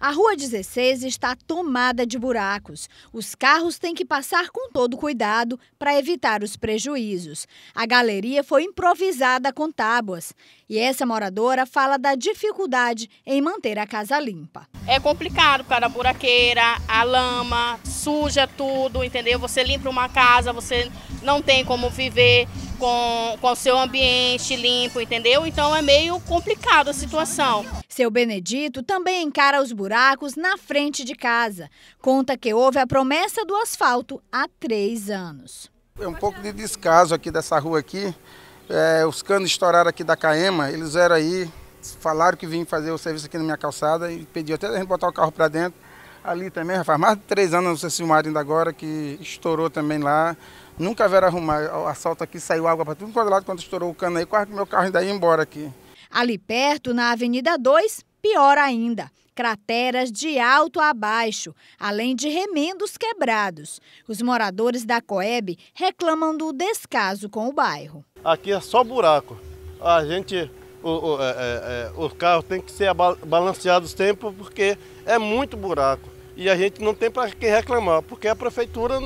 A Rua 16 está tomada de buracos. Os carros têm que passar com todo cuidado para evitar os prejuízos. A galeria foi improvisada com tábuas. E essa moradora fala da dificuldade em manter a casa limpa. É complicado cara, a buraqueira, a lama, suja tudo, entendeu? Você limpa uma casa, você não tem como viver com, com o seu ambiente limpo, entendeu? Então é meio complicado a situação. Seu Benedito também encara os buracos na frente de casa. Conta que houve a promessa do asfalto há três anos. É um pouco de descaso aqui dessa rua aqui. É, os canos estouraram aqui da Caema, eles eram aí, falaram que vinham fazer o serviço aqui na minha calçada e pediu até a gente botar o carro para dentro. Ali também, já faz mais de três anos, não sei se o mar ainda agora, que estourou também lá. Nunca vieram arrumar o assalto aqui, saiu água para tudo quanto é lado quando estourou o cano aí, quase que meu carro ainda ia embora aqui. Ali perto, na Avenida 2, pior ainda. Crateras de alto a baixo, além de remendos quebrados. Os moradores da Coeb reclamam do descaso com o bairro. Aqui é só buraco. A gente, o, o, é, é, é o carro tem que ser balanceado sempre porque é muito buraco. E a gente não tem para que reclamar, porque a prefeitura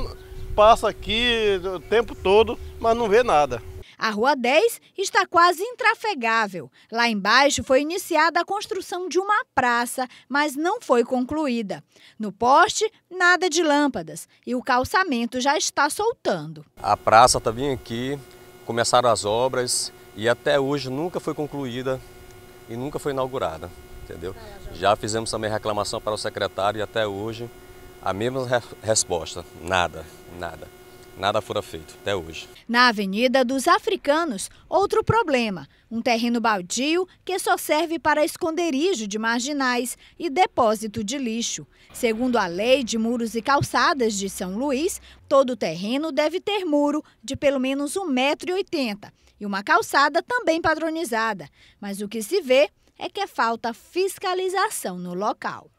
passa aqui o tempo todo, mas não vê nada. A Rua 10 está quase intrafegável. Lá embaixo foi iniciada a construção de uma praça, mas não foi concluída. No poste, nada de lâmpadas e o calçamento já está soltando. A praça está bem aqui, começaram as obras e até hoje nunca foi concluída e nunca foi inaugurada, entendeu? Ah, é, já fizemos também reclamação para o secretário e até hoje a mesma re resposta, nada, nada. Nada fora feito até hoje. Na Avenida dos Africanos, outro problema. Um terreno baldio que só serve para esconderijo de marginais e depósito de lixo. Segundo a Lei de Muros e Calçadas de São Luís, todo terreno deve ter muro de pelo menos 1,80m e uma calçada também padronizada. Mas o que se vê é que falta fiscalização no local.